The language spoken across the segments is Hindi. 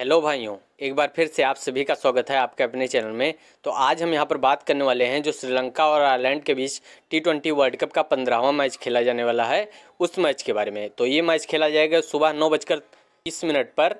हेलो भाइयों एक बार फिर से आप सभी का स्वागत है आपके अपने चैनल में तो आज हम यहाँ पर बात करने वाले हैं जो श्रीलंका और आयरलैंड के बीच टी ट्वेंटी वर्ल्ड कप का पंद्रहवा मैच खेला जाने वाला है उस मैच के बारे में तो ये मैच खेला जाएगा सुबह नौ बजकर तीस मिनट पर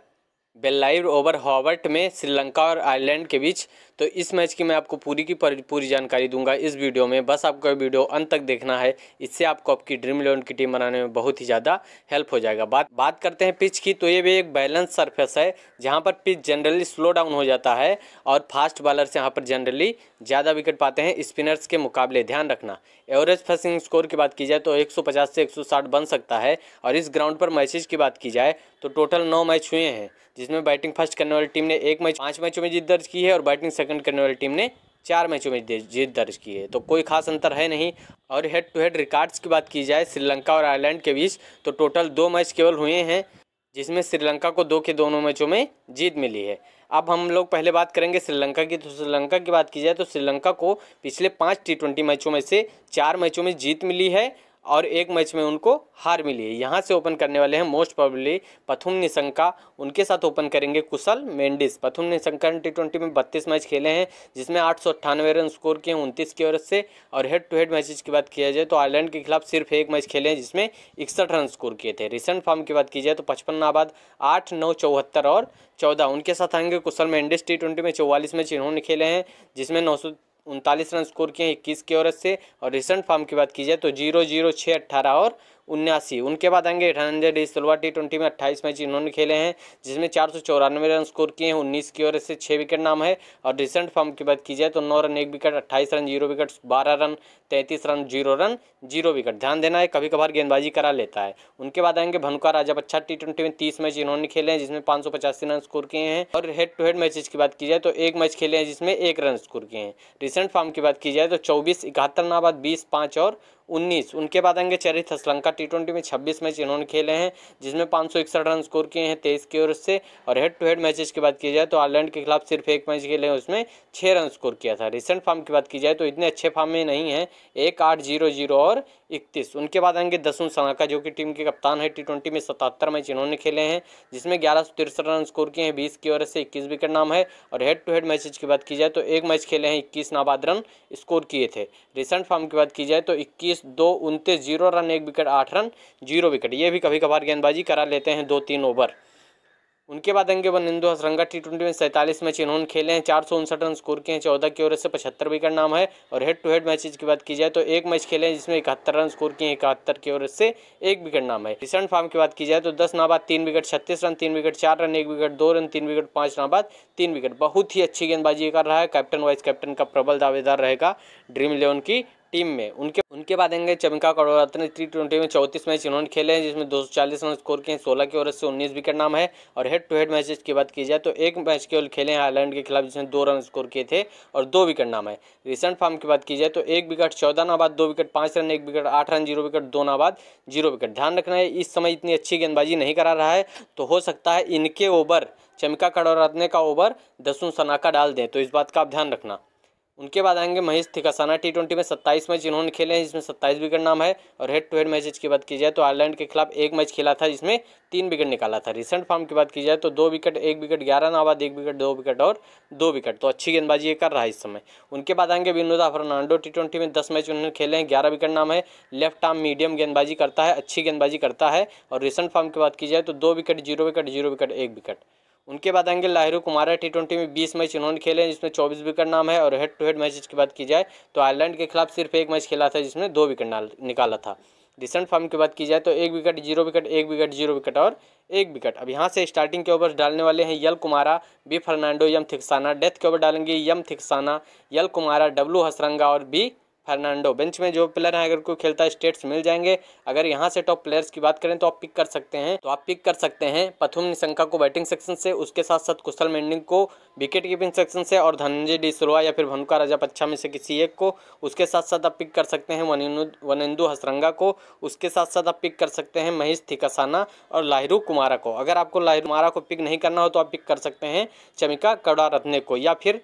बेल्लाइव ओवर हॉवर्ट में श्रीलंका और आयरलैंड के बीच तो इस मैच की मैं आपको पूरी की पूरी जानकारी दूंगा इस वीडियो में बस आपको वीडियो अंत तक देखना है इससे आपको आपकी ड्रीम इलेवन की टीम बनाने में बहुत ही ज़्यादा हेल्प हो जाएगा बात बात करते हैं पिच की तो ये भी एक बैलेंस सरफेस है जहाँ पर पिच जनरली स्लो डाउन हो जाता है और फास्ट बॉलर्स यहाँ पर जनरली ज़्यादा विकेट पाते हैं स्पिनर्स के मुकाबले ध्यान रखना एवरेज फेसिंग स्कोर की बात की जाए तो एक से एक बन सकता है और इस ग्राउंड पर मैचेज की बात की जाए तो टोटल नौ मैच हुए हैं जिसमें बैटिंग फर्स्ट करने वाली टीम ने एक मैच पाँच मैचों में जीत दर्ज की है और बैटिंग सेकंड सेकंड करने वाली टीम ने चार मैचों में जीत दर्ज की है तो कोई खास अंतर है नहीं और हेड टू हेड रिकॉर्ड्स की बात की जाए श्रीलंका और आयरलैंड के बीच तो टोटल दो मैच केवल हुए हैं जिसमें श्रीलंका को दो के दोनों मैचों में जीत मिली है अब हम लोग पहले बात करेंगे श्रीलंका की तो श्रीलंका की बात की जाए तो श्रीलंका को पिछले पाँच टी ट्वेंटी मैचों में से चार मैचों में जीत मिली है और एक मैच में उनको हार मिली है यहाँ से ओपन करने वाले हैं मोस्ट प्रॉबली पथुम निशंका उनके साथ ओपन करेंगे कुशल मेंडिस पथुम निशंका ने टी ट्वेंटी में बत्तीस मैच खेले हैं जिसमें आठ सौ अट्ठानवे रन स्कोर किए हैं उनतीस की ओर से और हेड टू हेड मैचेज की बात किया जाए तो आयरलैंड के खिलाफ सिर्फ एक मैच खेले हैं जिसमें इकसठ रन स्कोर किए थे रिसेंट फॉर्म की बात की जाए तो पचपन नाबाद आठ नौ चौहत्तर और चौदह उनके साथ आएंगे कुशल मेंडिस टी ट्वेंटी में चौवालीस मैच इन्होंने खेले हैं जिसमें नौ सौ उनतालीस रन स्कोर किए हैं इक्कीस की ओरत से और रिसेंट फॉर्म की बात की जाए तो जीरो जीरो छः अट्ठारह और उन्यासी उनके बाद आएंगे धनंजय डिसलवा टी ट्वेंटी में अट्ठाईस मैच इन्होंने खेले हैं जिसमें चार सौ चौरानवे रन स्कोर किए हैं उन्नीस की ओर से छः विकेट नाम है और रिसेंट फॉर्म की बात की जाए तो नौ रन एक विकेट अट्ठाईस रन जीरो विकेट बारह रन तैंतीस run zero run zero wicket ध्यान देना है कभी कभार गेंदबाजी करा लेता है उनके बाद आएंगे भनुका राजा बच्चा टी ट्वेंटी में तीस मैच इन्होंने खेले हैं जिसमें पाँच सौ पचासी रन स्कोर किए हैं और हेड टू हेड मैचेज की बात की जाए तो एक मैच खेले हैं जिसमें एक रन स्कोर किए हैं रिसेंट फॉर्म की बात की जाए तो चौबीस इकहत्तर नाबाद बीस पाँच और उन्नीस उनके बाद आएंगे चरित श्रीलंका टी ट्वेंटी में छब्बीस मैच इन्होंने खेले हैं जिसमें पाँच सौ इकसठ रन स्कोर किए हैं तेईस की ओर से और हेड टू हेड मैचेस की बात की जाए तो आयरलैंड के खिलाफ सिर्फ एक मैच खेले हैं उसमें छः रन स्कोर किया था रिसेंट फॉर्म की बात की जाए तो इतने अच्छे फॉर्म में नहीं है एक आठ जीरो जीरो और इकतीस उनके बाद आएंगे दसुन सनाका जो कि टीम के कप्तान है टी ट्वेंटी में सतहत्तर मैच इन्होंने खेले हैं जिसमें ग्यारह सौ तिरसठ रन स्कोर किए हैं बीस की ओर से इक्कीस विकेट नाम है और हेड टू हेड मैचेज की बात की जाए तो एक मैच खेले हैं इक्कीस नाबाद रन स्कोर किए थे रिसेंट फॉर्म की बात की जाए तो इक्कीस दो उनतीस जीरो रन एक विकेट आठ रन जीरो विकेट ये भी कभी कभार गेंदबाजी करा लेते हैं दो तीन ओवर उनके बाद अंगे वन इंदो हसरंगा टी ट्वेंटी में सैंतालीस मैच इन्होंने खेले हैं चार सौ उनसठ रन स्कोर किए हैं चौदह की ओर से पचहत्तर विकेट नाम है और हेड टू हेड मैचेज की बात की जाए तो एक मैच खेले हैं जिसमें इकहत्तर रन स्कोर किए हैं इकहत्तर की ओर से एक विकेट नाम है रिसेंट फॉर्म की बात की जाए तो दस नाबाद तीन विकेट छत्तीस रन तीन विकेट चार रन एक विकेट दो रन तीन विकेट पाँच नाबाद तीन विकेट बहुत ही अच्छी गेंदबाजी कर रहा है कैप्टन वाइस कैप्टन का प्रबल दावेदार रहेगा ड्रीम इलेवन की टीम में उनके उनके बाद आएंगे चमिका करोरत्न टी ट्वेंटी में चौंतीस मैच इन्होंने खेले हैं जिसमें दो रन स्कोर किए हैं सोलह की ओर से उन्नीस विकेट नाम है और हेड टू हेड मैचेज की बात की जाए तो एक मैच केवल खेले हैं आयरलैंड के खिलाफ जिसमें दो रन स्कोर किए थे और दो विकेट नाम है रिसेंट फॉर्म की बात की जाए तो एक विकेट चौदह नाबाद दो विकेट पाँच रन एक विकेट आठ रन जीरो विकेट दो नाबाद जीरो विकेट ध्यान रखना है इस समय इतनी अच्छी गेंदबाजी नहीं करा रहा है तो हो सकता है इनके ओवर चमिका करोरत्ने का ओवर दसुन सनाका डाल दें तो इस बात का आप ध्यान रखना उनके बाद आएंगे महेश थिकासाना टी ट्वेंटी में सत्ताईस मैच इन्होंने खेले हैं जिसमें सत्ताईस विकेट नाम है और हेड टू हेड मैचेज की बात की जाए तो आयरलैंड के खिलाफ एक मैच खेला था जिसमें तीन विकेट निकाला था रिसेंट फॉर्म की बात की जाए तो दो विकेट एक विकेट ग्यारह नाबाद एक विकेट दो विकेट और दो विकेट तो अच्छी गेंदबाजी ये कर रहा है इस समय उनके बाद आएंगे विनोदा फर्नांडो टी ट्वेंटी में दस मैच उन्होंने खेले हैं ग्यारह विकेट नाम है लेफ्ट आर्म मीडियम गेंदबाजी करता है अच्छी गेंदबाजी करता है और रिसेंट फॉर्म की बात की जाए तो दो wicket zero wicket zero wicket एक विकेट उनके बाद आएंगे लाहिरू कुमारा टी ट्वेंटी में बीस मैच इन्होंने खेले हैं जिसमें चौबीस विकेट नाम है और हेड टू हेड मैच की बात की जाए तो आयरलैंड के खिलाफ सिर्फ एक मैच खेला था जिसमें दो विकेट निकाला था रिसेंट फॉर्म की बात की जाए तो एक विकेट जीरो विकेट एक विकेट जीरो विकेट और एक विकेट अब यहाँ से स्टार्टिंग के ओवर डालने वाले हैं L Kumara B Fernando M Theekshana death के ओवर डालेंगे M Theekshana L Kumara W Hasaranga और बी फर्नांडो बेंच में जो प्लेयर हैं अगर कोई खेलता है स्टेट्स मिल जाएंगे अगर यहाँ से टॉप प्लेयर्स की बात करें तो आप पिक कर सकते हैं तो आप पिक कर सकते हैं पथुम निशंका को बैटिंग सेक्शन से उसके साथ साथ कुशल मेंडिंग को विकेट कीपिंग सेक्शन से और धनंजय डी सुरवा या फिर भनुका राजा पच्छा में से किसी एक को उसके साथ साथ आप पिक कर सकते हैं वनिंदु हसरंगा को उसके साथ साथ आप पिक कर सकते हैं महेश थिकासाना और लाहरू कुमारा को अगर आपको लाहरू कुमारा को पिक नहीं करना हो तो आप पिक कर सकते हैं चमिका कड़ा रत्ने को या फिर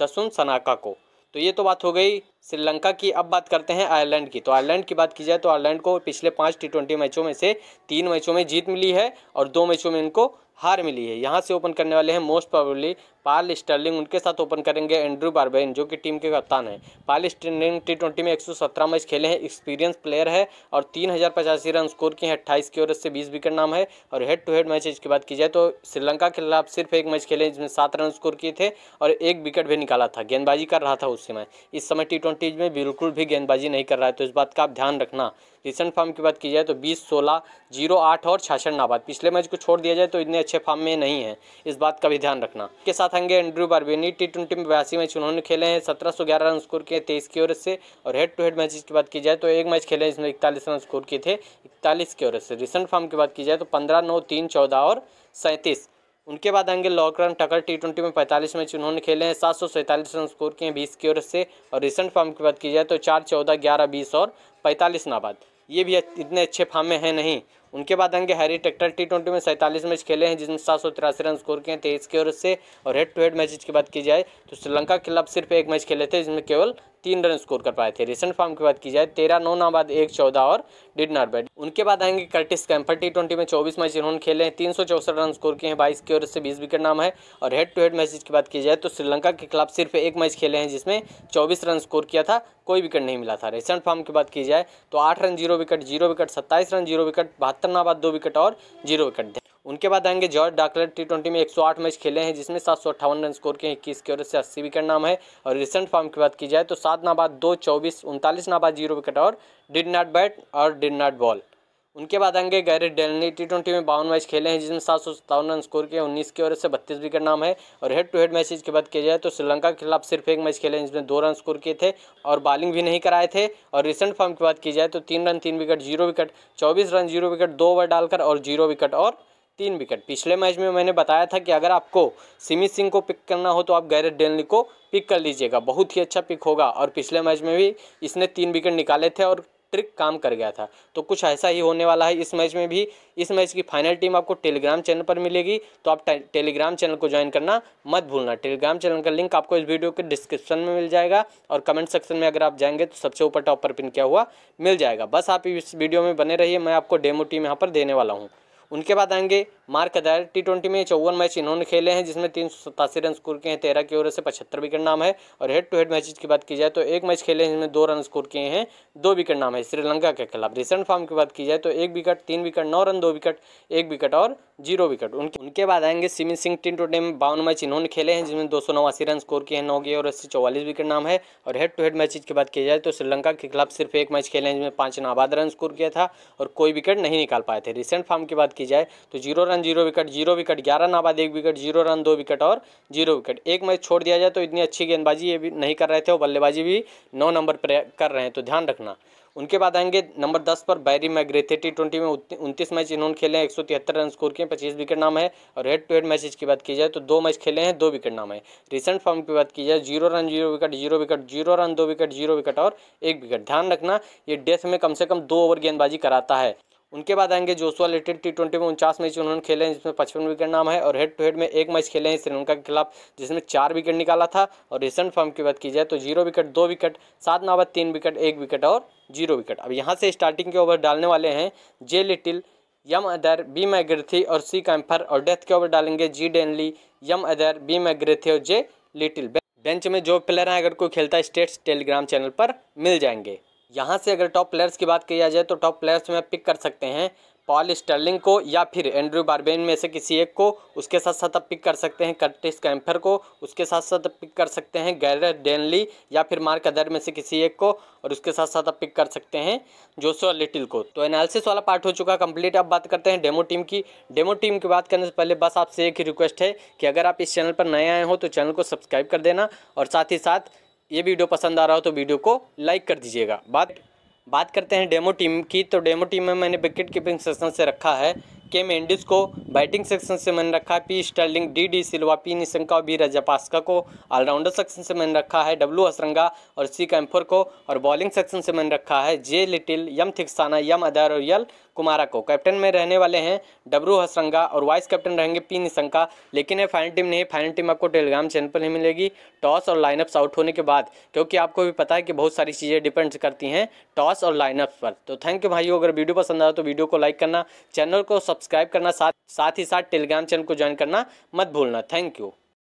दसुन सनाका को तो ये तो बात हो गई श्रीलंका की अब बात करते हैं आयरलैंड की तो आयरलैंड की बात की जाए तो आयरलैंड को पिछले पाँच टी ट्वेंटी मैचों में से तीन मैचों में जीत मिली है और दो मैचों में इनको हार मिली है यहाँ से ओपन करने वाले हैं मोस्ट प्रॉबली पाल स्टर्लिंग उनके साथ ओपन करेंगे एंड्रू बारबेन जो कि टीम के कप्तान है पाल स्टर्लिंग टी ट्वेंटी में 117 मैच खेले हैं एक्सपीरियंस प्लेयर है और तीन हज़ार पचासी रन स्कोर किए हैं अट्ठाईस की ओर से बीस विकेट नाम है और हेड टू हेड मैच की बात की जाए तो श्रीलंका के खिलाफ सिर्फ एक मैच खेले जिसमें सात रन स्कोर किए थे और एक विकेट भी निकाला था गेंदबाजी कर रहा था उस समय इस समय टी ट्वेंटी में बिल्कुल भी गेंदबाजी नहीं कर रहा है तो इस बात का आप ध्यान रखना रिसेंट फॉर्म की बात की जाए तो बीस सोलह जीरो आठ और छाछ नाबाद पिछले मैच को छोड़ दिया जाए तो इतने अच्छे फॉर्म में नहीं है इस बात का भी ध्यान रखना के साथ आएंगे एंड्रू बार्बेनी टी ट्वेंटी में बयासी मैच उन्होंने खेले हैं सत्रह सौ ग्यारह रन स्कोर किए तेईस की ओर से और हेड टू हेड मैच की बात की जाए तो एक मैच खेले जिसमें इकतालीस रन स्कोर किए थे इकतालीस की ओर से रिसेंट फॉर्म की बात की जाए तो पंद्रह नौ तीन चौदह और सैंतीस उनके बाद आएंगे Lorcan Tucker T twenty में पैंतालीस मैच उन्होंने खेले हैं सात सौ सैंतालीस रन स्कोर किए हैं बीस की ओर से और रिसेंट फॉर्म की बात की जाए तो चार चौदह ग्यारह बीस और पैंतालीस नाबाद ये भी इतने अच्छे फॉर्म में है नहीं उनके बाद आएंगे हैरी टेक्टर टी ट्वेंटी में सैंतालीस मैच खेले हैं जिसमें सात सौ तिरासी रन स्कोर किए हैं तेईस की ओर से और हेड टू हेड मैचेज की बात की जाए तो श्रीलंका के खिलाफ सिर्फ एक मैच खेले थे जिसमें केवल तीन रन स्कोर कर पाए थे रिसेंट फॉर्म की बात की जाए तेरह नौ नाबाद एक चौदह और डिड नॉट बैट उनके बाद आएंगे कर्टिस कैम्पर टी ट्वेंटी में चौबीस मैच इन्होंने खेले हैं तीन सौ चौसठ रन स्कोर किए हैं बाईस की ओर से बीस विकेट नाम है और हेड टू हेड मैच की बात की जाए तो श्रीलंका के खिलाफ सिर्फ एक मैच खेले हैं जिसमें चौबीस रन स्कोर किया था कोई विकेट नहीं मिला था रिसेंट फॉर्म की बात की जाए तो आठ run zero wicket zero wicket सत्ताईस रन जीरो विकेट बहत्तर नाबाद दो विकेट और जीरो विकेट उनके बाद आएंगे जॉर्ज डाकलर टी ट्वेंटी में एक मैच खेले हैं जिसमें सात सौ अट्ठावन रन स्कोर किए इक्कीस की ओर से अस्सी विकेट नाम है और रिसेंट फॉर्म की बात की जाए तो सात नाबाद दो चौबीस उनतालीस नाबाद जीरो विकेट और डिड नॉट बैट और डिड नॉट बॉल उनके बाद आएंगे गैरेट डेलनी टी ट्वेंटी में बावन मैच खेले हैं जिसमें सात सौ सत्तावन रन स्कोर किए उन्नीस की ओर से बत्तीस विकेट नाम है और हेड टू हेड मैचेज की बात की जाए तो श्रीलंका के खिलाफ सिर्फ एक मैच खेले हैं जिसमें दो रन स्कोर किए थे और बॉलिंग भी नहीं कराए थे और रिसेंट फॉर्म की बात की जाए तो तीन रन तीन विकेट जीरो विकेट चौबीस रन जीरो विकेट दो ओवर डालकर और जीरो विकेट और तीन विकेट पिछले मैच में मैंने बताया था कि अगर आपको सिमित सिंह को पिक करना हो तो आप गैरेट डेनली को पिक कर लीजिएगा बहुत ही अच्छा पिक होगा और पिछले मैच में भी इसने तीन विकेट निकाले थे और ट्रिक काम कर गया था तो कुछ ऐसा ही होने वाला है इस मैच में भी इस मैच की फाइनल टीम आपको टेलीग्राम चैनल पर मिलेगी तो आप टेलीग्राम चैनल को ज्वाइन करना मत भूलना टेलीग्राम चैनल का लिंक आपको इस वीडियो के डिस्क्रिप्शन में मिल जाएगा और कमेंट सेक्शन में अगर आप जाएंगे तो सबसे ऊपर टॉप पर पिन किया हुआ मिल जाएगा बस आप इस वीडियो में बने रहिए मैं आपको डेमो टीम यहाँ पर देने वाला हूँ उनके बाद आएंगे मार्क अदायर टी ट्वेंटी में चौवन मैच इन्होंने खेले हैं जिसमें तीन सौ सतासी रन स्कोर किए हैं तेरह की ओर से पचहत्तर विकेट नाम है और हेड टू हेड मैच की बात की जाए तो एक मैच खेले हैं जिसमें दो रन स्कोर किए हैं दो विकेट नाम है श्रीलंका के खिलाफ रिसेंट फॉर्म की बात की जाए तो एक विकेट तीन विकेट नौ रन दो विकेट एक विकेट और जीरो विकेट उनके उनके बाद आएंगे सिमिन सिंह टी ट्वेंटी में बावन मैच इन्होंने खेले हैं जिसमें दो सौ नवासी रन स्कोर किए हैं नौ की ओर से चौवालीस विकेट नाम है और हेड टू हेड मैच की बात की जाए तो श्रीलंका के खिलाफ सिर्फ एक मैच खेले हैं जिसमें पाँच नाबाद रन स्कोर किया था और कोई विकेट नहीं निकाल पाए थे रिसेंट फॉर्म की बात की की जाए तो zero run zero wicket zero wicket ग्यारह नाबाद एक विकेट जीरो रन दो विकेट और जीरो विकेट एक मैच छोड़ दिया जाए तो इतनी अच्छी गेंदबाजी ये भी नहीं कर रहे थे और बल्लेबाजी भी नौ नंबर पर कर रहे हैं तो ध्यान रखना उनके बाद आएंगे नंबर दस पर बैरी मैग्रे थे टी ट्वेंटी में उनतीस मैच इन्होंने खेले हैं एक सौ तिहत्तर रन स्कोर किए पच्चीस विकेट नाम है और हेड टू हेड मैचेज की बात की जाए तो दो मैच खेले हैं दो विकेट नाम है रिसेंट फॉर्म की बात की जाए zero run zero wicket zero wicket zero run दो विकेट जीरो विकेट और एक विकेट ध्यान रखना ये डेथ में कम से कम दो ओवर गेंदबाजी कराता है उनके बाद आएंगे जोसुआ लिटिल टी ट्वेंटी में उनचास मैच उन्होंने खेले हैं जिसमें पचपन विकेट नाम है और हेड टू हेड में एक मैच खेले हैं श्रीलंका के खिलाफ जिसमें चार विकेट निकाला था और रिसेंट फॉर्म की बात की जाए तो जीरो विकेट दो विकेट सात नावत तीन विकेट एक विकेट और जीरो विकेट अब यहाँ से स्टार्टिंग के ओवर डालने वाले हैं J Little M Adair B McCarthy और सी कैम्फर और डेथ के ओवर डालेंगे जी डेनली यम अदर बी मैग्रथी और जे लिटिल बेंच में जो प्लेयर हैं अगर कोई खेलता है स्टेट्स टेलीग्राम चैनल पर मिल जाएंगे यहाँ से अगर टॉप प्लेयर्स की बात किया जाए तो टॉप प्लेयर्स में पिक कर सकते हैं पॉल स्टर्लिंग को या फिर एंड्रू बारबेन में से किसी एक को उसके साथ साथ आप पिक कर सकते हैं कर्टिस कैम्फर को उसके साथ साथ आप पिक कर सकते हैं गैर डेनली या फिर मार्क अदर में से किसी एक को और उसके साथ साथ आप पिक कर सकते हैं जोसो लिटिल को तो एनालिसिस वाला पार्ट हो चुका कंप्लीट अब बात करते हैं डेमो टीम की डेमो टीम की बात करने से पहले बस आपसे एक ही रिक्वेस्ट है कि अगर आप इस चैनल पर नए आए हो तो चैनल को सब्सक्राइब कर देना और साथ ही साथ ये वीडियो पसंद आ रहा हो तो वीडियो को लाइक कर दीजिएगा बात बात करते हैं डेमो टीम की तो डेमो टीम में मैंने विकेट कीपिंग सेशन से रखा है के मेंडिस को बैटिंग सेक्शन से मैंने रखा है P Stirling D de Silva P Nissanka और बी रजापास्का को ऑलराउंडर सेक्शन से मैंने रखा है डब्ल्यू हसरंगा और सी कैम्फर को और बॉलिंग सेक्शन से मैंने रखा है जे लिटिल यम थिक्साना यम अदर और यल कुमारा को कैप्टन में रहने वाले हैं डब्रू हसरंगा और वाइस कैप्टन रहेंगे पी निशंका लेकिन ये फाइनल टीम नहीं फाइनल टीम आपको टेलीग्राम चैनल पर ही मिलेगी टॉस और लाइनअप्स आउट होने के बाद क्योंकि आपको भी पता है कि बहुत सारी चीज़ें डिपेंड करती हैं टॉस और लाइनअप्स पर तो थैंक यू भाइयों अगर वीडियो पसंद आया तो वीडियो को लाइक करना चैनल को सब्सक्राइब सब्सक्राइब करना साथ साथ ही साथ टेलीग्राम चैनल को ज्वाइन करना मत भूलना थैंक यू